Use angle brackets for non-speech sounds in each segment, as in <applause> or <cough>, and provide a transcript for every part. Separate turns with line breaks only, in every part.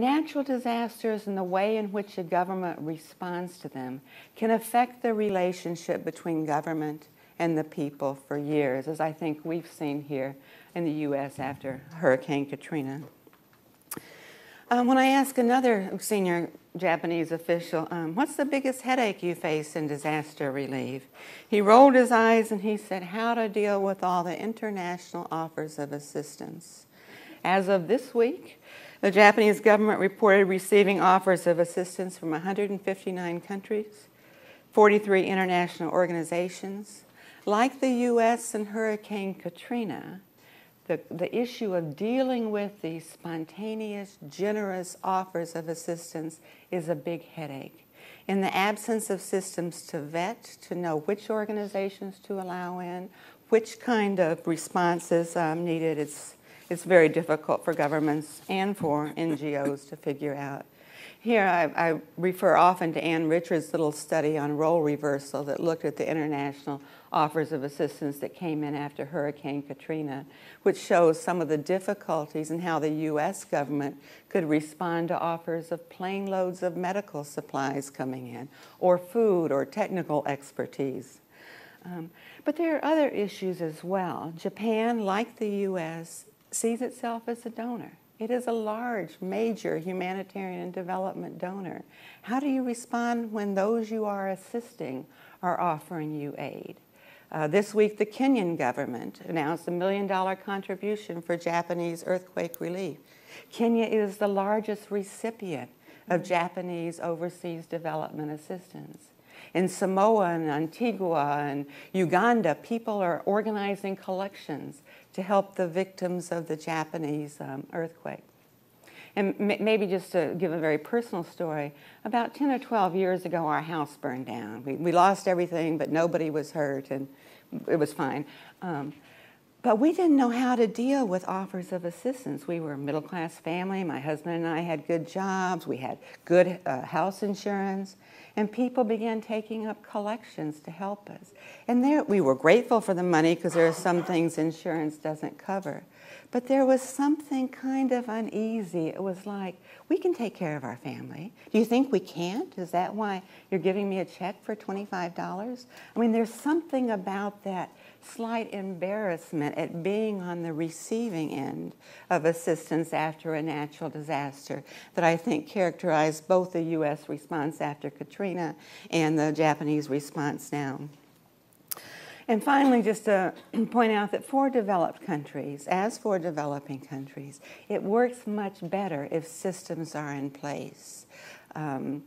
Natural disasters and the way in which a government responds to them can affect the relationship between government and the people for years, as I think we've seen here in the U.S. after Hurricane Katrina. Um, when I ask another senior Japanese official, um, what's the biggest headache you face in disaster relief? He rolled his eyes and he said, how to deal with all the international offers of assistance. As of this week, the Japanese government reported receiving offers of assistance from 159 countries, 43 international organizations. Like the U.S. and Hurricane Katrina, the, the issue of dealing with these spontaneous, generous offers of assistance is a big headache. In the absence of systems to vet, to know which organizations to allow in, which kind of responses um, needed, it's, it's very difficult for governments and for NGOs to figure out. Here, I, I, refer often to Ann Richards' little study on role reversal that looked at the international offers of assistance that came in after Hurricane Katrina, which shows some of the difficulties in how the U.S. government could respond to offers of plane loads of medical supplies coming in, or food, or technical expertise. Um, but there are other issues as well. Japan, like the U.S., sees itself as a donor. It is a large, major humanitarian and development donor. How do you respond when those you are assisting are offering you aid? Uh, this week, the Kenyan government announced a million dollar contribution for Japanese earthquake relief. Kenya is the largest recipient of Japanese overseas development assistance. In Samoa and Antigua and Uganda, people are organizing collections to help the victims of the Japanese um, earthquake. And maybe just to give a very personal story, about 10 or 12 years ago, our house burned down. We, we lost everything, but nobody was hurt, and it was fine. Um, but we didn't know how to deal with offers of assistance. We were a middle class family. My husband and I had good jobs. We had good uh, house insurance. And people began taking up collections to help us. And there, we were grateful for the money because there are some things insurance doesn't cover. But there was something kind of uneasy. It was like, we can take care of our family. Do you think we can't? Is that why you're giving me a check for $25? I mean, there's something about that slight embarrassment at being on the receiving end of assistance after a natural disaster that I think characterized both the U.S. response after Katrina and the Japanese response now. And finally, just to <clears throat> point out that for developed countries, as for developing countries, it works much better if systems are in place. Um,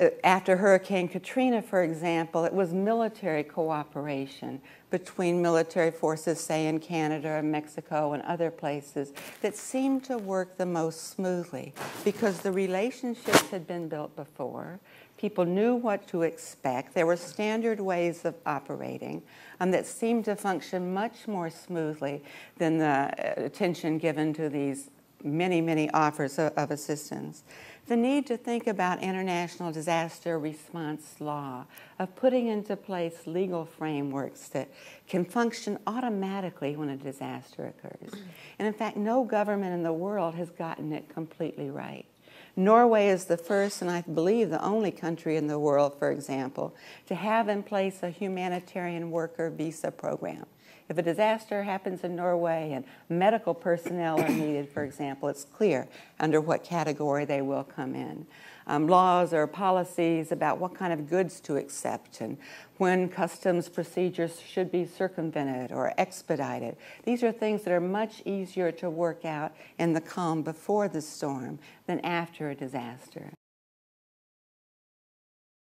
uh, after Hurricane Katrina, for example, it was military cooperation between military forces, say in Canada and Mexico and other places, that seemed to work the most smoothly because the relationships had been built before. People knew what to expect. There were standard ways of operating um, that seemed to function much more smoothly than the uh, attention given to these many, many offers of, of assistance. The need to think about international disaster response law, of putting into place legal frameworks that can function automatically when a disaster occurs. And in fact, no government in the world has gotten it completely right. Norway is the first, and I believe the only country in the world, for example, to have in place a humanitarian worker visa program if a disaster happens in Norway and medical personnel are needed, for example, it's clear under what category they will come in. Um, laws or policies about what kind of goods to accept and when customs procedures should be circumvented or expedited. These are things that are much easier to work out in the calm before the storm than after a disaster.